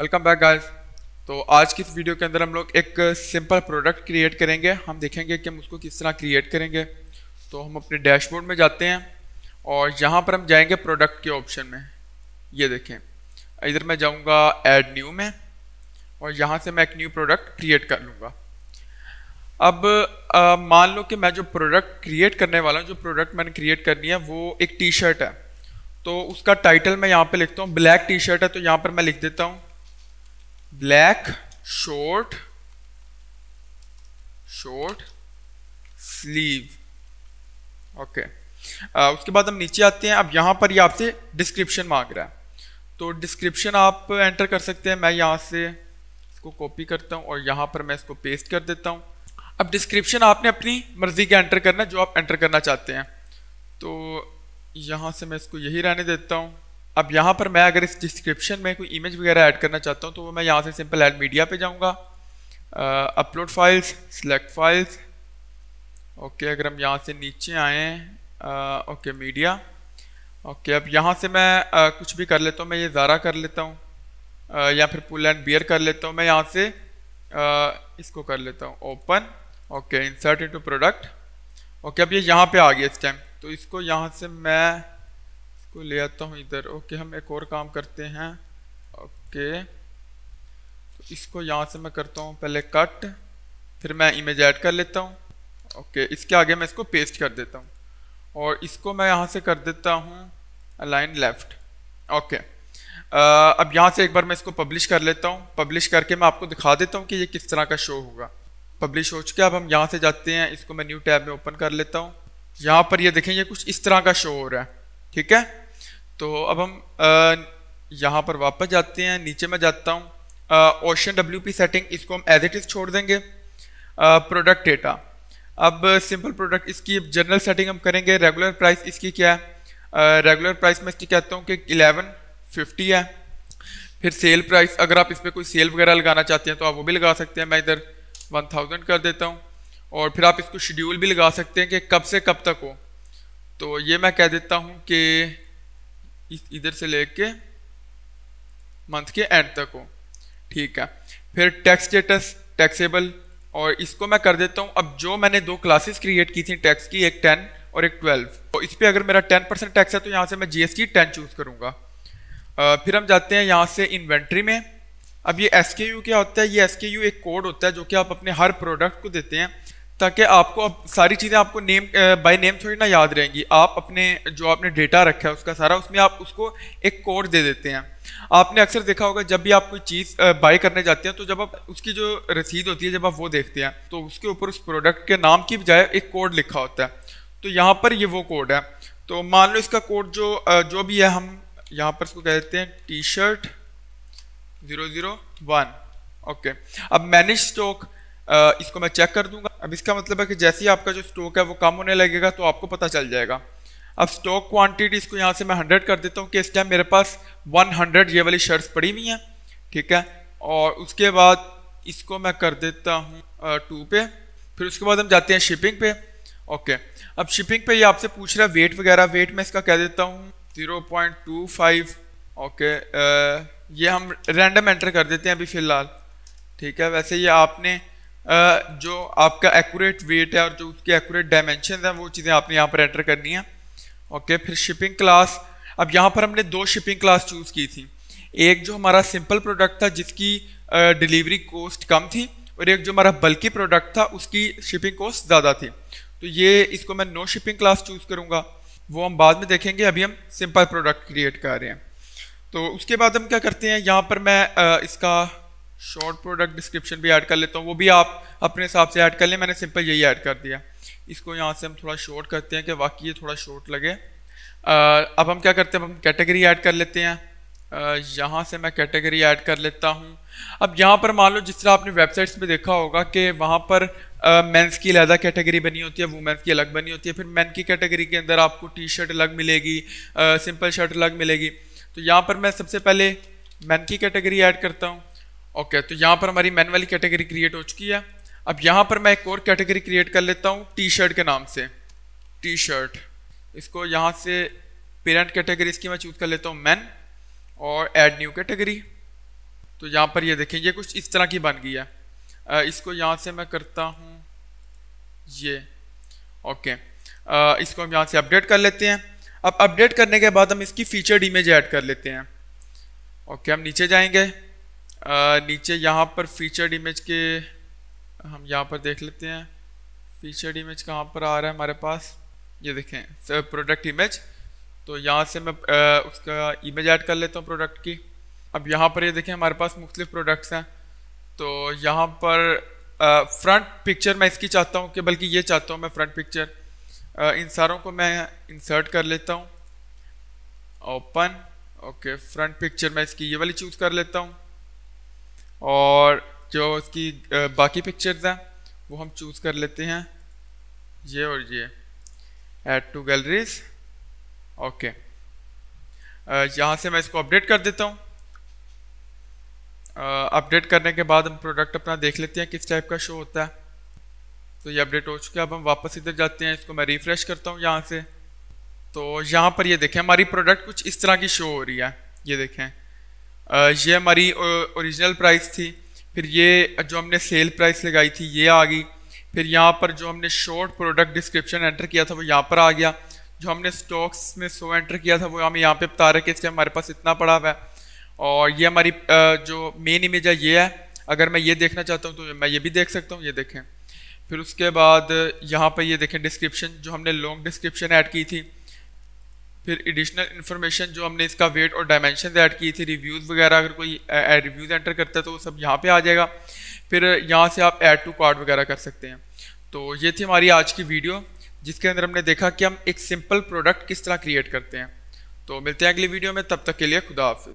welcome back guys तो आज की इस वीडियो के अंदर हम लोग एक सिंपल प्रोडक्ट क्रिएट करेंगे हम देखेंगे कि हम उसको किस तरह क्रिएट करेंगे तो हम अपने डैशबोर्ड में जाते हैं और यहाँ पर हम जाएंगे प्रोडक्ट के ऑप्शन में ये देखें इधर मैं जाऊँगा ऐड न्यू में और यहाँ से मैं एक न्यू प्रोडक्ट क्रिएट कर लूँगा अब मान लो कि मैं जो प्रोडक्ट क्रिएट करने वाला हूँ जो प्रोडक्ट मैंने क्रिएट करनी है वो एक टी शर्ट है तो उसका टाइटल मैं यहाँ पे लिखता हूँ ब्लैक टी शर्ट है तो यहाँ पर मैं लिख देता हूँ black short short sleeve okay उसके बाद हम नीचे आते हैं अब यहाँ पर ये आपसे डिस्क्रिप्शन मांग रहा है तो डिस्क्रिप्शन आप एंटर कर सकते हैं मैं यहाँ से इसको कॉपी करता हूँ और यहाँ पर मैं इसको पेस्ट कर देता हूँ अब डिस्क्रिप्शन आपने अपनी मर्जी का एंटर करना जो आप एंटर करना चाहते हैं तो यहाँ से मैं इसको यही रहने देता हूँ अब यहाँ पर मैं अगर इस डिस्क्रिप्शन में कोई इमेज वगैरह ऐड करना चाहता हूँ तो वो मैं यहाँ से सिंपल ऐड मीडिया पे जाऊँगा upload files select files okay अगर हम यहाँ से नीचे आएँ ओके मीडिया ओके अब यहाँ से मैं आ, कुछ भी कर लेता हूँ मैं ये ज़ारा कर लेता हूँ या फिर पुल एंड बियर कर लेता हूँ मैं यहाँ से आ, इसको कर लेता हूँ open okay insert in product okay अब ये यहाँ पर आ गया इस टाइम तो इसको यहाँ से मैं को ले आता हूँ इधर ओके हम एक और काम करते हैं ओके तो इसको यहाँ से मैं करता हूँ पहले कट फिर मैं इमेज ऐड कर लेता हूँ ओके इसके आगे मैं इसको पेस्ट कर देता हूँ और इसको मैं यहाँ से कर देता हूँ अलाइन लेफ्ट ओके अब यहाँ से एक बार मैं इसको पब्लिश कर लेता हूँ पब्लिश करके मैं आपको दिखा देता हूँ कि ये किस तरह का शो होगा पब्लिश हो चुके अब हम यहाँ से जाते हैं इसको मैं न्यू टैब में ओपन कर लेता हूँ यहाँ पर ये देखें ये कुछ इस तरह का शो हो रहा है ठीक है तो अब हम यहाँ पर वापस जाते हैं नीचे मैं जाता हूँ ओशन डब्ल्यू पी सेटिंग इसको हम एज इट इज़ छोड़ देंगे प्रोडक्ट डेटा अब सिंपल प्रोडक्ट इसकी जनरल सेटिंग हम करेंगे रेगुलर प्राइस इसकी क्या है रेगुलर प्राइस में इसकी कहता हूँ कि इलेवन फिफ्टी है फिर सेल प्राइस अगर आप इस पर कोई सेल वगैरह लगाना चाहते हैं तो आप वो भी लगा सकते हैं मैं इधर वन थाउजेंड कर देता हूँ और फिर आप इसको शेड्यूल भी लगा सकते हैं कि कब से कब तक हो तो ये मैं कह देता हूँ कि इस इधर से लेके मंथ के एंड तक हो ठीक है फिर टैक्स स्टेटस टैक्सेबल और इसको मैं कर देता हूँ अब जो मैंने दो क्लासेस क्रिएट की थी टैक्स की एक टेन और एक ट्वेल्व तो इस पर अगर मेरा टेन परसेंट टैक्स है तो यहाँ से मैं G S T ten choose करूँगा फिर हम जाते हैं यहाँ से इन्वेंट्री में अब ये एस के यू क्या होता है ये एस के यू एक कोड होता है जो कि आप अपने हर प्रोडक्ट को देते हैं ताकि आपको अब सारी चीज़ें आपको नेम बाय नेम थोड़ी ना याद रहेंगी आप अपने जो आपने डेटा रखा है उसका सारा उसमें आप उसको एक कोड दे देते हैं आपने अक्सर देखा होगा जब भी आप कोई चीज़ बाय करने जाते हैं तो जब आप उसकी जो रसीद होती है जब आप वो देखते हैं तो उसके ऊपर उस प्रोडक्ट के नाम की बजाय एक कोड लिखा होता है तो यहाँ पर ये वो कोड है तो मान लो इसका कोड जो जो भी है हम यहाँ पर इसको कह देते हैं T shirt zero zero one okay अब मैनेज स्टॉक इसको मैं चेक कर दूंगा अब इसका मतलब है कि जैसे ही आपका जो स्टॉक है वो कम होने लगेगा तो आपको पता चल जाएगा अब स्टॉक क्वांटिटी इसको यहाँ से मैं हंड्रेड कर देता हूँ कि इस टाइम मेरे पास वन हंड्रेड ये वाली शर्ट्स पड़ी हुई हैं ठीक है और उसके बाद इसको मैं कर देता हूँ टू पे फिर उसके बाद हम जाते हैं शिपिंग पे ओके अब शिपिंग पे ये आपसे पूछ रहा है वेट वगैरह वेट मैं इसका कह देता हूँ zero point two five okay ये हम रैंडम एंटर कर देते हैं अभी फ़िलहाल ठीक है वैसे ये आपने जो आपका एक्यूरेट वेट है और जो उसके एक्यूरेट डायमेंशन है वो चीज़ें आपने यहाँ पर एंटर करनी है ओके फिर शिपिंग क्लास अब यहाँ पर हमने दो शिपिंग क्लास चूज़ की थी एक जो हमारा सिंपल प्रोडक्ट था जिसकी डिलीवरी कॉस्ट कम थी और एक जो हमारा बल्कि प्रोडक्ट था उसकी शिपिंग कॉस्ट ज़्यादा थी तो ये इसको मैं नो शिपिंग क्लास चूज़ करूँगा वो हम बाद में देखेंगे अभी हम सिंपल प्रोडक्ट क्रिएट कर रहे हैं तो उसके बाद हम क्या करते हैं यहाँ पर मैं इसका शॉर्ट प्रोडक्ट डिस्क्रिप्शन भी ऐड कर लेता हूँ वो भी आप अपने हिसाब से ऐड कर लें मैंने सिंपल यही ऐड कर दिया इसको यहाँ से हम थोड़ा शॉर्ट करते हैं कि वाकई ये थोड़ा शॉर्ट लगे आ, अब हम क्या करते हैं अब हम कैटेगरी ऐड कर लेते हैं यहाँ से मैं कैटेगरी ऐड कर लेता हूँ अब यहाँ पर मान लो जिस तरह आपने वेबसाइट्स में देखा होगा कि वहाँ पर मेंस की अलहदा कैटेगरी बनी होती है वुमेंस की अलग बनी होती है फिर मेन की कैटेगरी के अंदर आपको टी शर्ट अलग मिलेगी आ, सिंपल शर्ट अलग मिलेगी तो यहाँ पर मैं सबसे पहले मेन की कैटेगरी ऐड करता हूँ ओके तो यहाँ पर हमारी मैन वाली कैटेगरी क्रिएट हो चुकी है अब यहाँ पर मैं एक और कैटेगरी क्रिएट कर लेता हूँ टी शर्ट के नाम से टी शर्ट इसको यहाँ से पेरेंट कैटेगरी इसकी मैं चूज कर लेता हूँ मैन और एड न्यू कैटेगरी तो यहाँ पर ये देखें ये कुछ इस तरह की बन गई है इसको यहाँ से मैं करता हूँ ये ओके इसको हम यहाँ से अपडेट कर लेते हैं अब अपडेट करने के बाद हम इसकी फीचर्ड इमेज ऐड कर लेते हैं ओके हम नीचे जाएंगे नीचे यहाँ पर फीचर्ड इमेज के हम यहाँ पर देख लेते हैं फीचर्ड इमेज कहाँ पर आ रहा है हमारे पास ये देखें प्रोडक्ट इमेज तो यहाँ से मैं आ, उसका इमेज ऐड कर लेता हूँ प्रोडक्ट की अब यहाँ पर ये देखें हमारे पास मुख्तलिफ प्रोडक्ट्स हैं तो यहाँ पर फ्रंट पिक्चर मैं इसकी चाहता हूँ कि बल्कि ये चाहता हूँ मैं फ्रंट पिक्चर इन सारों को मैं इंसर्ट कर लेता हूँ ओपन ओके फ्रंट पिक्चर मैं इसकी ये वाली चूज़ कर लेता हूँ और जो उसकी बाकी पिक्चर्स हैं वो हम चूज़ कर लेते हैं ये और ये ऐड टू गैलरीज ओके यहाँ से मैं इसको अपडेट कर देता हूँ अपडेट करने के बाद हम प्रोडक्ट अपना देख लेते हैं किस टाइप का शो होता है तो ये अपडेट हो चुका है अब हम वापस इधर जाते हैं इसको मैं रिफ़्रेश करता हूँ यहाँ से तो यहाँ पर ये देखें हमारी प्रोडक्ट कुछ इस तरह की शो हो रही है ये देखें ये हमारी ओरिजिनल प्राइस थी फिर ये जो हमने सेल प्राइस लगाई थी ये आ गई फिर यहाँ पर जो हमने शॉर्ट प्रोडक्ट डिस्क्रिप्शन एंटर किया था वो यहाँ पर आ गया जो हमने स्टॉक्स में सो एंटर किया था वो हमें यहाँ पे बता रहे कि इसके हमारे पास इतना पड़ा हुआ है और ये हमारी जो मेन इमेज है ये है अगर मैं ये देखना चाहता हूँ तो मैं ये भी देख सकता हूँ ये देखें फिर उसके बाद यहाँ पर ये देखें डिस्क्रिप्शन जो हमने लॉन्ग डिस्क्रिप्शन ऐड की थी फिर एडिशनल इन्फॉर्मेशन जो हमने इसका वेट और डायमेंशन ऐड किए थे रिव्यूज़ वगैरह अगर कोई रिव्यूज़ एंटर करता है तो वो सब यहाँ पे आ जाएगा फिर यहाँ से आप ऐड टू कार्ड वगैरह कर सकते हैं तो ये थी हमारी आज की वीडियो जिसके अंदर हमने देखा कि हम एक सिंपल प्रोडक्ट किस तरह क्रिएट करते हैं तो मिलते हैं अगली वीडियो में तब तक के लिए खुदा हाफ